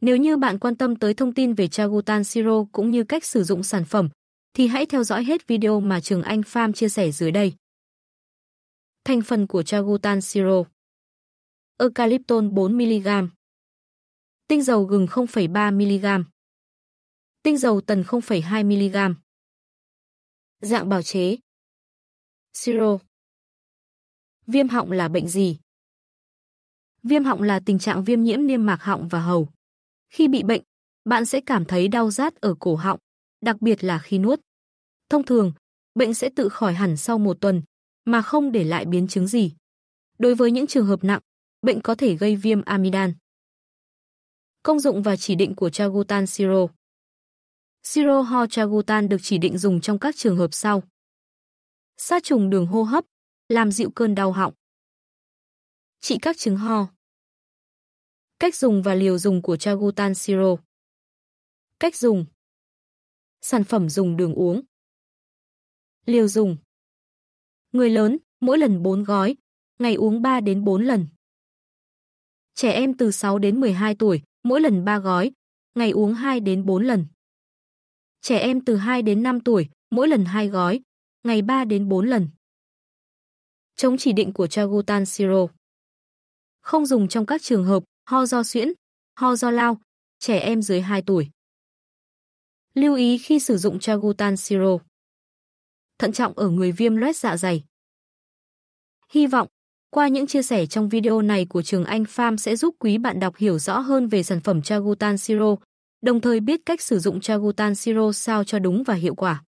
Nếu như bạn quan tâm tới thông tin về Tragutan Siro cũng như cách sử dụng sản phẩm, thì hãy theo dõi hết video mà Trường Anh Farm chia sẻ dưới đây. Thành phần của Tragutan Siro Eucalypton 4mg Tinh dầu gừng 0,3mg Tinh dầu tần 0,2mg Dạng bào chế Siro Viêm họng là bệnh gì? Viêm họng là tình trạng viêm nhiễm niêm mạc họng và hầu. Khi bị bệnh, bạn sẽ cảm thấy đau rát ở cổ họng, đặc biệt là khi nuốt. Thông thường, bệnh sẽ tự khỏi hẳn sau một tuần mà không để lại biến chứng gì. Đối với những trường hợp nặng, bệnh có thể gây viêm amidan. Công dụng và chỉ định của Tragutan Siro Siro ho Tragutan được chỉ định dùng trong các trường hợp sau. Sát trùng đường hô hấp, làm dịu cơn đau họng. Trị các chứng ho Cách dùng và liều dùng của Tragutan Siro. Cách dùng. Sản phẩm dùng đường uống. Liều dùng. Người lớn, mỗi lần 4 gói, ngày uống 3 đến 4 lần. Trẻ em từ 6 đến 12 tuổi, mỗi lần 3 gói, ngày uống 2 đến 4 lần. Trẻ em từ 2 đến 5 tuổi, mỗi lần 2 gói, ngày 3 đến 4 lần. Chống chỉ định của Tragutan Siro. Không dùng trong các trường hợp ho do suyễn, ho do lao, trẻ em dưới 2 tuổi. Lưu ý khi sử dụng Chagutan Siro. Thận trọng ở người viêm loét dạ dày. Hy vọng, qua những chia sẻ trong video này của Trường Anh Farm sẽ giúp quý bạn đọc hiểu rõ hơn về sản phẩm Chagutan Siro, đồng thời biết cách sử dụng Chagutan Siro sao cho đúng và hiệu quả.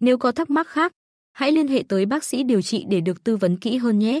Nếu có thắc mắc khác, hãy liên hệ tới bác sĩ điều trị để được tư vấn kỹ hơn nhé.